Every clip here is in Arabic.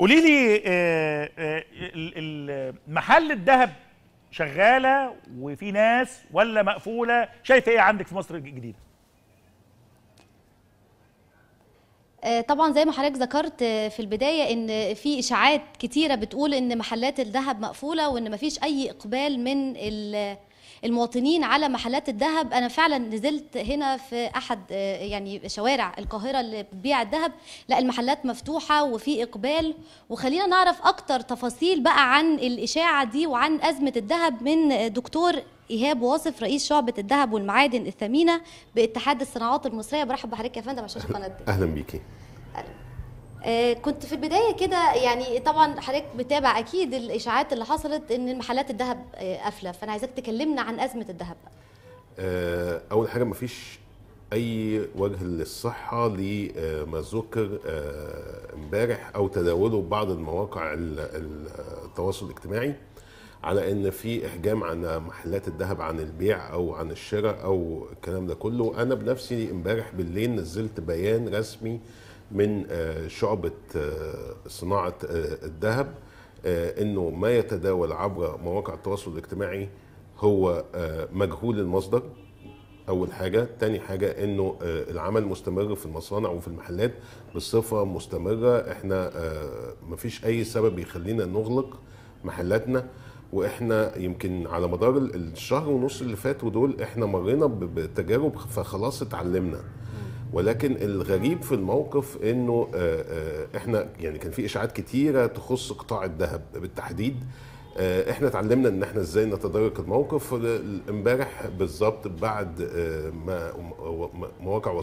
قولي لي آه، آه، محل الذهب شغاله وفي ناس ولا مقفوله شايفه ايه عندك في مصر الجديده آه، طبعا زي ما حضرتك ذكرت في البدايه ان في اشاعات كتيره بتقول ان محلات الذهب مقفوله وان مفيش اي اقبال من المواطنين على محلات الذهب انا فعلا نزلت هنا في احد آه، يعني شوارع القاهره اللي بتبيع الذهب لا المحلات مفتوحه وفي اقبال وخلينا نعرف اكتر تفاصيل بقى عن الاشاعه دي وعن ازمه الذهب من دكتور ايهاب واصف رئيس شعبه الذهب والمعادن الثمينه باتحاد الصناعات المصريه برحب بحضرتك يا فندم على شاشه قناه اهلا بيكي اهلا آه، كنت في البدايه كده يعني طبعا حضرتك بتابع اكيد الاشاعات اللي حصلت ان محلات الذهب آه، قافله فانا عايزاك تكلمنا عن ازمه الذهب آه، اول حاجه مفيش اي وجه للصحه لما ذكر امبارح او تداوله بعض المواقع التواصل الاجتماعي على ان في احجام عن محلات الذهب عن البيع او عن الشراء او الكلام ده كله انا بنفسي امبارح بالليل نزلت بيان رسمي من آه، شعبة آه، صناعة آه، الذهب انه ما يتداول عبر مواقع التواصل الاجتماعي هو مجهول المصدر اول حاجه تاني حاجه انه العمل مستمر في المصانع وفي المحلات بصفه مستمره احنا مفيش اي سبب يخلينا نغلق محلاتنا واحنا يمكن على مدار الشهر ونص اللي فاتوا دول احنا مرينا بتجارب فخلاص اتعلمنا ولكن الغريب في الموقف انه آه، آه، احنا يعني كان في اشاعات كتيره تخص قطاع الذهب بالتحديد آه، احنا اتعلمنا ان احنا ازاي نتدارك الموقف امبارح بالظبط بعد ما مواقع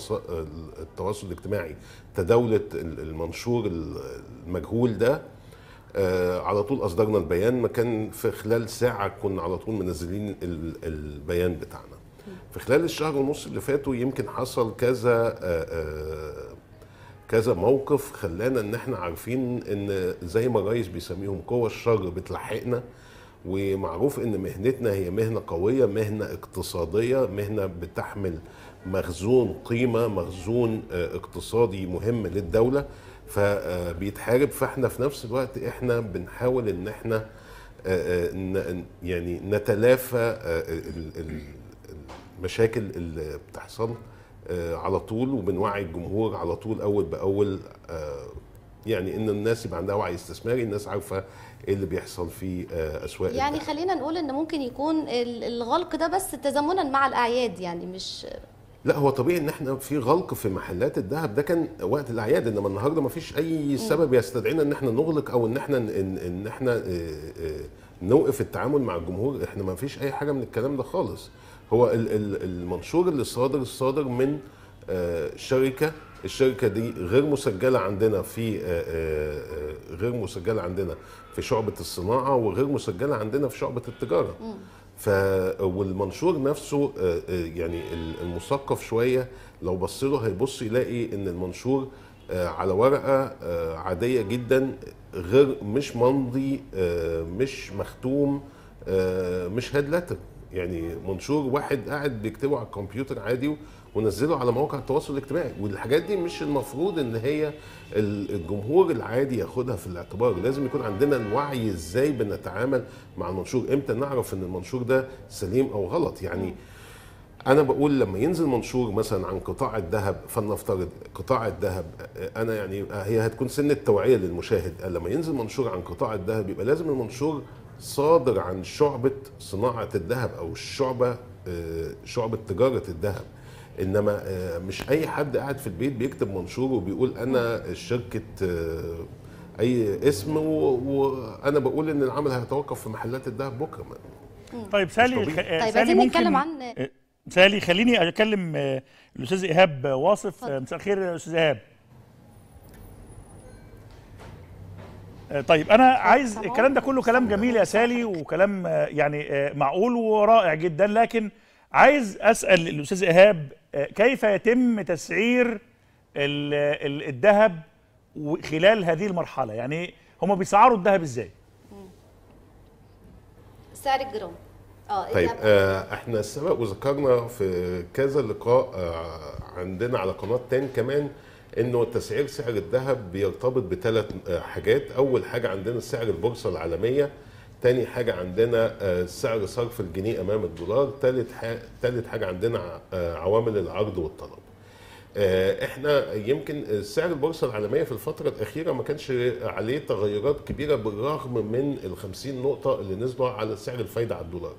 التواصل الاجتماعي تداولت المنشور المجهول ده على طول اصدرنا البيان ما كان في خلال ساعه كنا على طول منزلين البيان بتاعنا في خلال الشهر ونص اللي فاتوا يمكن حصل كذا آه، آه، كذا موقف خلانا ان احنا عارفين ان زي ما الريس بيسميهم قوى الشر بتلحقنا ومعروف ان مهنتنا هي مهنه قويه مهنه اقتصاديه مهنه بتحمل مخزون قيمه مخزون آه، اقتصادي مهم للدوله فبيتحارب فاحنا في نفس الوقت احنا بنحاول ان احنا يعني نتلافى المشاكل اللي بتحصل آه، على طول وبنوعي الجمهور على طول اول باول آه، يعني ان الناس يبقى عندها وعي استثماري الناس عارفه ايه اللي بيحصل في آه، اسواق يعني خلينا نقول ان ممكن يكون الغلق ده بس تزامنا مع الاعياد يعني مش لا هو طبيعي ان احنا في غلق في محلات الذهب ده كان وقت الاعياد انما النهارده ما فيش اي سبب يستدعينا ان احنا نغلق او ان احنا ان, إن احنا إيه إيه نوقف التعامل مع الجمهور احنا ما فيش اي حاجه من الكلام ده خالص هو المنشور اللي صادر صادر من آه، شركه الشركه دي غير مسجله عندنا في آه، آه، غير مسجله عندنا في شعبه الصناعه وغير مسجله عندنا في شعبه التجاره ف والمنشور نفسه يعني المثقف شويه لو بص له هيبص يلاقي ان المنشور آه، على ورقه آه، عاديه جدا غير مش ممضي آه، مش مختوم مش هيد لاتر يعني منشور واحد قاعد بيكتبه على الكمبيوتر عادي ونزله على مواقع التواصل الاجتماعي والحاجات دي مش المفروض ان هي الجمهور العادي ياخدها في الاعتبار لازم يكون عندنا الوعي ازاي بنتعامل مع المنشور امتى نعرف ان المنشور ده سليم او غلط يعني انا بقول لما ينزل منشور مثلا عن قطاع الذهب فلنفترض قطاع الذهب انا يعني هي هتكون سن التوعيه للمشاهد لما ينزل منشور عن قطاع الذهب يبقى لازم المنشور صادر عن شعبه صناعه الذهب او الشعبه آه، شعبه تجاره الذهب انما آه، مش اي حد قاعد في البيت بيكتب منشور وبيقول انا شركه آه، اي اسم وانا بقول ان العمل هيتوقف في محلات الذهب بكره طيب سالي طيب عايزين نتكلم عن مثالي خليني اكلم آه، الاستاذ ايهاب واصف مساء الخير يا استاذ ايهاب آه، طيب انا طيب، عايز الكلام ده كله كلام جميل يا سالي وكلام آه، يعني معقول ورائع جدا لكن عايز اسال الاستاذ ايهاب كيف يتم تسعير الذهب خلال هذه المرحله يعني هم بيسعروا الذهب ازاي سعر الجرام اه طيب آه احنا السبب وذكرنا في كذا لقاء آه عندنا على قناه 10 كمان انه تسعير سعر الذهب بيرتبط بثلاث آه، حاجات اول حاجه عندنا سعر البورصه العالميه تاني حاجة عندنا آه، سعر صرف الجنيه أمام الدولار تالت, حاجة حاجة عندنا آه، عوامل العرض والطلب احنا يمكن سعر البورصة العالمية في الفترة الأخيرة ما كانش عليه تغيرات كبيرة بالرغم من ال 50 نقطة اللي نزلوا على سعر الفايدة على الدولار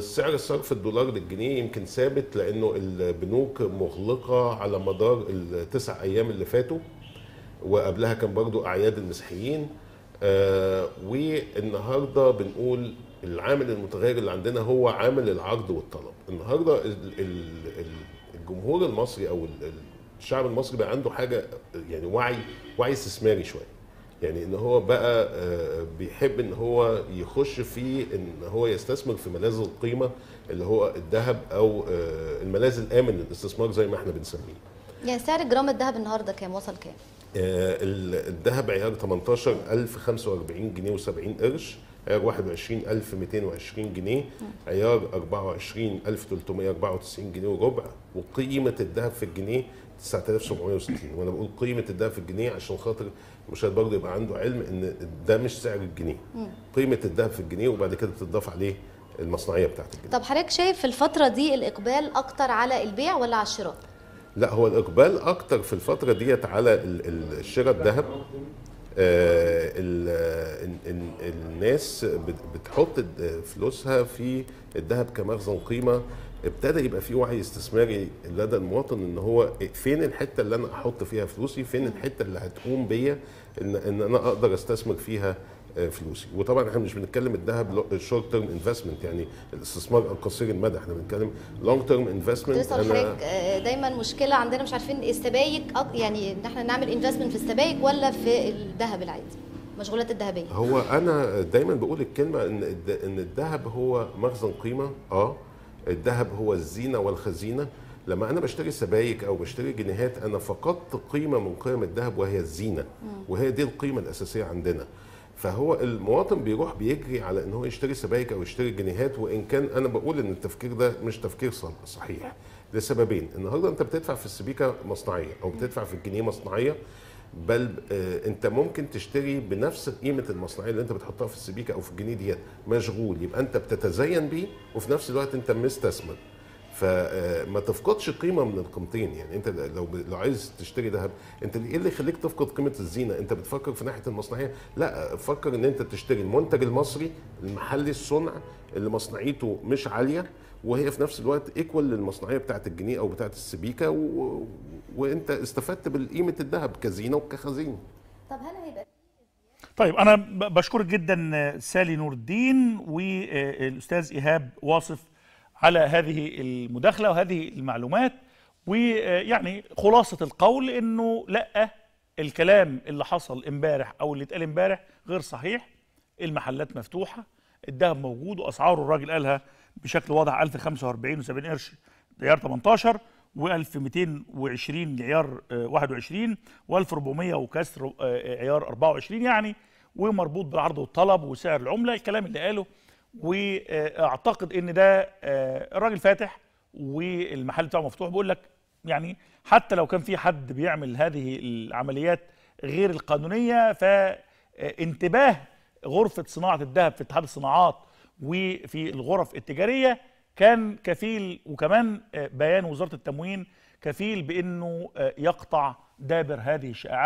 سعر الصرف الدولار للجنيه يمكن ثابت لانه البنوك مغلقه على مدار التسع ايام اللي فاتوا وقبلها كان برضو اعياد المسيحيين آه، والنهارده بنقول العامل المتغير اللي عندنا هو عامل العرض والطلب النهارده الجمهور المصري او الشعب المصري بقى عنده حاجه يعني وعي وعي استثماري شويه يعني ان هو بقى آه، بيحب ان هو يخش في ان هو يستثمر في ملاذ القيمه اللي هو الذهب او آه، الملاذ الامن للاستثمار زي ما احنا بنسميه. يعني سعر جرام الذهب النهارده كام وصل كام؟ آه، الذهب عيار 18045 جنيه و70 قرش عيار 21220 جنيه عيار 24394 جنيه وربع وقيمه الذهب في الجنيه 9760 وانا بقول قيمه الذهب في الجنيه عشان خاطر المشاهد برضه يبقى عنده علم ان ده مش سعر الجنيه قيمه الذهب في الجنيه وبعد كده بتضاف عليه المصنعيه بتاعت الجنيه طب حضرتك شايف في الفتره دي الاقبال اكتر على البيع ولا على الشراء؟ لا هو الاقبال اكتر في الفتره ديت على الشراء الذهب آه، ال ال الناس بتحط فلوسها في الذهب كمخزن قيمه ابتدى يبقى في وعي استثماري لدى المواطن ان هو فين الحته اللي انا احط فيها فلوسي فين الحته اللي هتقوم بيا ان, إن انا اقدر استثمر فيها آه، فلوسي وطبعا احنا مش بنتكلم الذهب شورت تيرم انفستمنت يعني الاستثمار القصير المدى احنا بنتكلم لونج تيرم انفستمنت انا حضرتك آه، دايما مشكله عندنا مش عارفين السبايك يعني ان احنا نعمل انفستمنت في السبايك ولا في الذهب العادي مشغولات الذهبيه هو انا دايما بقول الكلمه ان ان الذهب هو مخزن قيمه اه الذهب هو الزينه والخزينه لما انا بشتري سبايك او بشتري جنيهات انا فقدت قيمه من قيم الذهب وهي الزينه وهي دي القيمه الاساسيه عندنا فهو المواطن بيروح بيجري على ان هو يشتري سبائك او يشتري جنيهات وان كان انا بقول ان التفكير ده مش تفكير صحيح لسببين النهارده انت بتدفع في السبيكه مصنعيه او بتدفع في الجنيه مصنعيه بل آه، انت ممكن تشتري بنفس قيمه المصنعيه اللي انت بتحطها في السبيكه او في الجنيه ديت مشغول يبقى انت بتتزين بيه وفي نفس الوقت انت مستثمر فما تفقدش قيمه من القيمتين يعني انت لو لو عايز تشتري ذهب انت ايه اللي يخليك تفقد قيمه الزينه انت بتفكر في ناحيه المصنعيه لا فكر ان انت تشتري المنتج المصري المحلي الصنع اللي مصنعيته مش عاليه وهي في نفس الوقت ايكوال للمصنعيه بتاعه الجنيه او بتاعه السبيكه و... وانت استفدت بقيمه الذهب كزينه وكخزينه طب هل هيبقى طيب انا بشكرك جدا سالي نور الدين والاستاذ ايهاب واصف على هذه المداخلة وهذه المعلومات ويعني خلاصة القول انه لا الكلام اللي حصل امبارح او اللي اتقال امبارح غير صحيح المحلات مفتوحة الذهب موجود واسعاره الراجل قالها بشكل واضح 1045 و70 قرش آه، آه، آه، عيار 18 و1220 عيار 21 و1400 وكسر عيار 24 يعني ومربوط بالعرض والطلب وسعر العمله الكلام اللي قاله واعتقد ان ده آه، الراجل فاتح والمحل بتاعه مفتوح بيقول لك يعني حتى لو كان في حد بيعمل هذه العمليات غير القانونيه فانتباه آه، غرفه صناعه الذهب في اتحاد الصناعات وفي الغرف التجاريه كان كفيل وكمان آه، بيان وزاره التموين كفيل بانه يقطع دابر هذه الشائعات